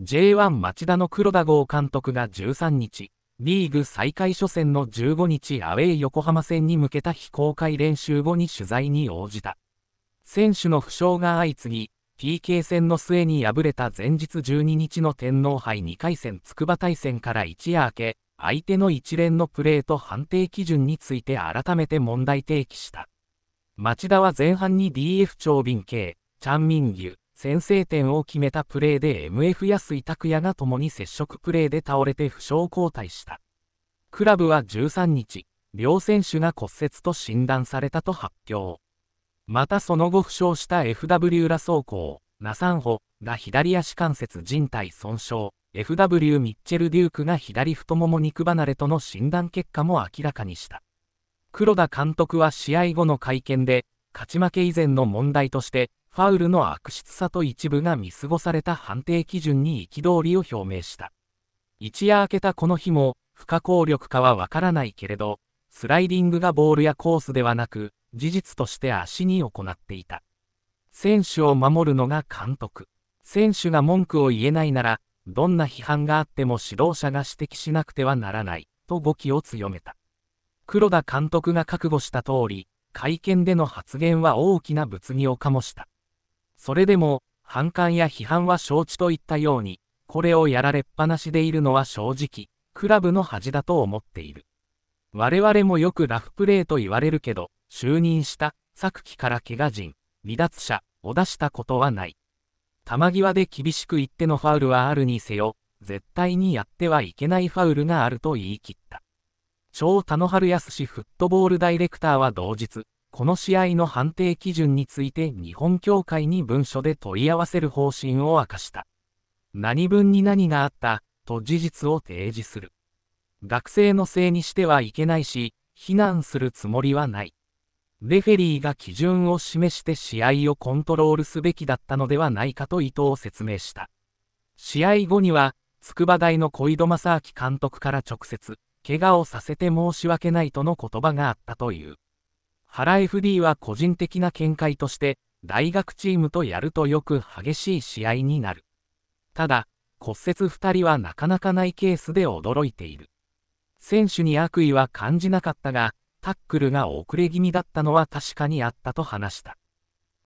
J1 町田の黒田剛監督が13日、リーグ再開初戦の15日アウェー横浜戦に向けた非公開練習後に取材に応じた。選手の負傷が相次ぎ、PK 戦の末に敗れた前日12日の天皇杯2回戦筑波大戦から一夜明け、相手の一連のプレーと判定基準について改めて問題提起した。町田は前半に DF 長瓶系、チャンミンギュ、先制点を決めたプレーで MF 安井拓也が共に接触プレーで倒れて負傷交代した。クラブは13日、両選手が骨折と診断されたと発表。またその後負傷した FW 裏走行、ナサンホが左足関節靭帯損傷、FW ミッチェル・デュークが左太もも肉離れとの診断結果も明らかにした。黒田監督は試合後の会見で、勝ち負け以前の問題として、ファウルの悪質さと一部が見過ごされた判定基準に憤りを表明した。一夜明けたこの日も、不可抗力かはわからないけれど、スライディングがボールやコースではなく、事実として足に行っていた。選手を守るのが監督。選手が文句を言えないなら、どんな批判があっても指導者が指摘しなくてはならない、と語気を強めた。黒田監督が覚悟した通り、会見での発言は大きな物議を醸した。それでも、反感や批判は承知といったように、これをやられっぱなしでいるのは正直、クラブの恥だと思っている。我々もよくラフプレーと言われるけど、就任した、昨季から怪我人、離脱者を出したことはない。球際で厳しく言ってのファウルはあるにせよ、絶対にやってはいけないファウルがあると言い切った。超田野春康フットボールダイレクターは同日、この試合の判定基準について日本協会に文書で問い合わせる方針を明かした。何分に何があったと事実を提示する。学生のせいにしてはいけないし、非難するつもりはない。レフェリーが基準を示して試合をコントロールすべきだったのではないかと伊藤説明した。試合後には、筑波大の小井戸正明監督から直接、怪我をさせて申し訳ないとの言葉があったという。原 FD は個人的な見解として、大学チームとやるとよく激しい試合になる。ただ、骨折2人はなかなかないケースで驚いている。選手に悪意は感じなかったが、タックルが遅れ気味だったのは確かにあったと話した。